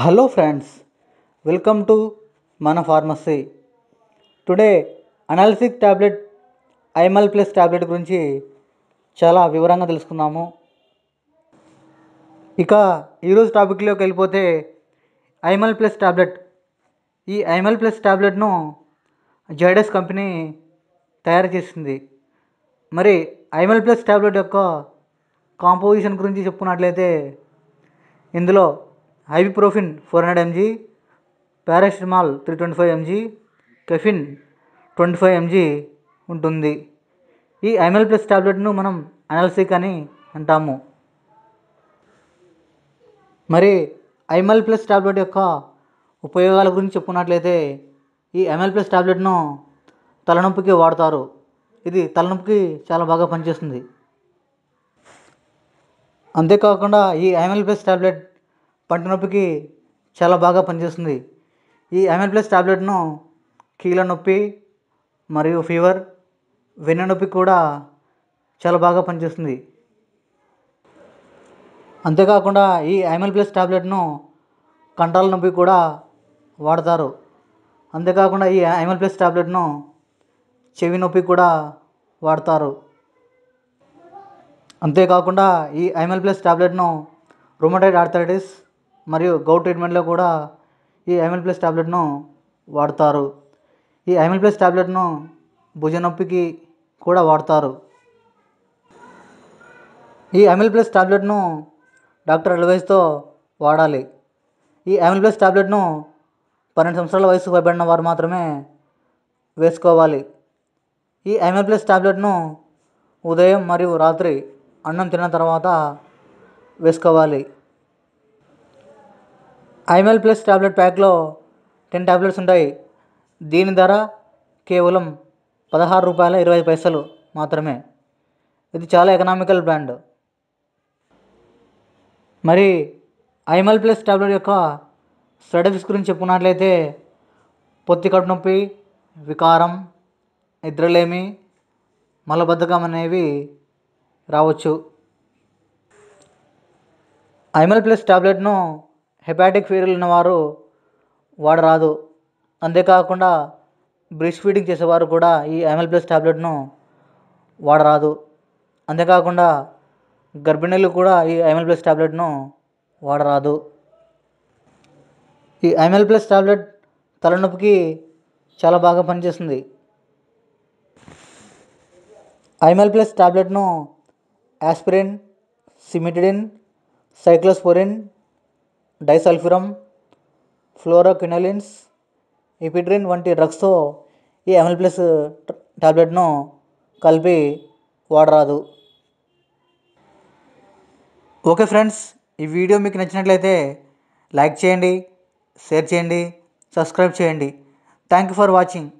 hello friends welcome to మన pharmacy today analgesic tablet IML plus tablet గురించి చాలా వివరంగా తెలుసుకుందాము ఇక ఈరోజు టాపిక్లోకి వెళ్ళిపోతే ఐఎమ్ఎల్ ప్లస్ ట్యాబ్లెట్ ఈ ఐఎమ్ఎల్ ప్లస్ ట్యాబ్లెట్ను జైడస్ కంపెనీ తయారు చేసింది మరి ఐఎమ్ఎల్ ప్లస్ ట్యాబ్లెట్ యొక్క కాంపోజిషన్ గురించి చెప్పుకున్నట్లయితే ఇందులో ibuprofen four hundred mg paracetamol three twenty five mg caffeine twenty five mg ఉంటుంది ఈ ఐఎంఎల్ ప్లస్ టాబ్లెట్ను మనం అనాలసిక్ అని అంటాము మరి ఐఎంఎల్ ప్లస్ టాబ్లెట్ యొక్క ఉపయోగాల గురించి చెప్పుకున్నట్లయితే ఈ ఎంఎల్ ప్లస్ టాబ్లెట్ను తలనొప్పికి వాడతారు ఇది తలనొప్పికి చాలా బాగా పనిచేస్తుంది అంతేకాకుండా ఈ ఎంఎల్ ప్లస్ టాబ్లెట్ పంటి నొప్పికి చాలా బాగా పనిచేస్తుంది ఈ అమెన్ ప్లస్ ట్యాబ్లెట్ను కీళ్ళ నొప్పి మరియు ఫీవర్ నొప్పి కూడా చాలా బాగా పనిచేస్తుంది అంతేకాకుండా ఈ ఐమెల్ ప్లస్ ట్యాబ్లెట్ను కంటాల నొప్పి కూడా వాడతారు అంతేకాకుండా ఈ ఐమెల్ ప్లస్ ట్యాబ్లెట్ను చెవి నొప్పి కూడా వాడతారు అంతేకాకుండా ఈ ఐమెల్ ప్లస్ ట్యాబ్లెట్ను రొమటైడ్ ఆర్థరైటిస్ మరియు గౌ ట్రీట్మెంట్లో కూడా ఈ ఐమిల్ ప్లస్ ట్యాబ్లెట్ను వాడుతారు ఈ ఐమిల్ ప్లస్ ట్యాబ్లెట్ను భుజం నొప్పికి కూడా వాడతారు ఈ ఐమిల్ ప్లస్ ట్యాబ్లెట్ను డాక్టర్ అడ్వైస్తో వాడాలి ఈ ఐమిల్ ప్లస్ ట్యాబ్లెట్ను పన్నెండు సంవత్సరాల వయసు పైబడిన వారు మాత్రమే వేసుకోవాలి ఈ ఐఎంఎల్ ప్లస్ ట్యాబ్లెట్ను ఉదయం మరియు రాత్రి అన్నం తిన్న తర్వాత వేసుకోవాలి ఐఎమ్ఎల్ ప్లస్ టాబ్లెట్ ప్యాక్లో టెన్ టాబ్లెట్స్ ఉంటాయి దీని ధర కేవలం పదహారు రూపాయల ఇరవై పైసలు మాత్రమే ఇది చాలా ఎకనామికల్ బ్రాండ్ మరి ఐఎమ్ఎల్ ప్లస్ టాబ్లెట్ యొక్క సైడ్ ఎఫెక్ట్స్ గురించి చెప్పుకున్నట్లయితే పొత్తి కడుపు నొప్పి వికారం నిద్రలేమి మలబద్ధకం అనేవి రావచ్చు ఐఎమ్ఎల్ ప్లస్ టాబ్లెట్ను హెపాటిక్ ఫీవర్ ఉన్నవారు వాడరాదు అంతేకాకుండా బ్రెస్ట్ ఫీడింగ్ చేసేవారు కూడా ఈ ఎమ్ఎల్ ప్లస్ ట్యాబ్లెట్ను వాడరాదు అంతేకాకుండా గర్భిణీలు కూడా ఈ ఎమ్ఎల్ ప్లస్ ట్యాబ్లెట్ను వాడరాదు ఈ ఎమ్ఎల్ ప్లస్ ట్యాబ్లెట్ తలనొప్పికి చాలా బాగా పనిచేస్తుంది ఐఎంఎల్ ప్లస్ ట్యాబ్లెట్ను aspirin cimetidine cyclosporine disulfiram fluoroquinolones ephedrine వంటి డ్రగ్స్తో ఈ ఎంఎల్ ప్లస్ టాబ్లెట్ను కలిపి వాడరాదు ఓకే ఫ్రెండ్స్ ఈ వీడియో మీకు నచ్చినట్లయితే లైక్ చేయండి షేర్ చేయండి సబ్స్క్రైబ్ చేయండి థ్యాంక్ యూ ఫర్ వాచింగ్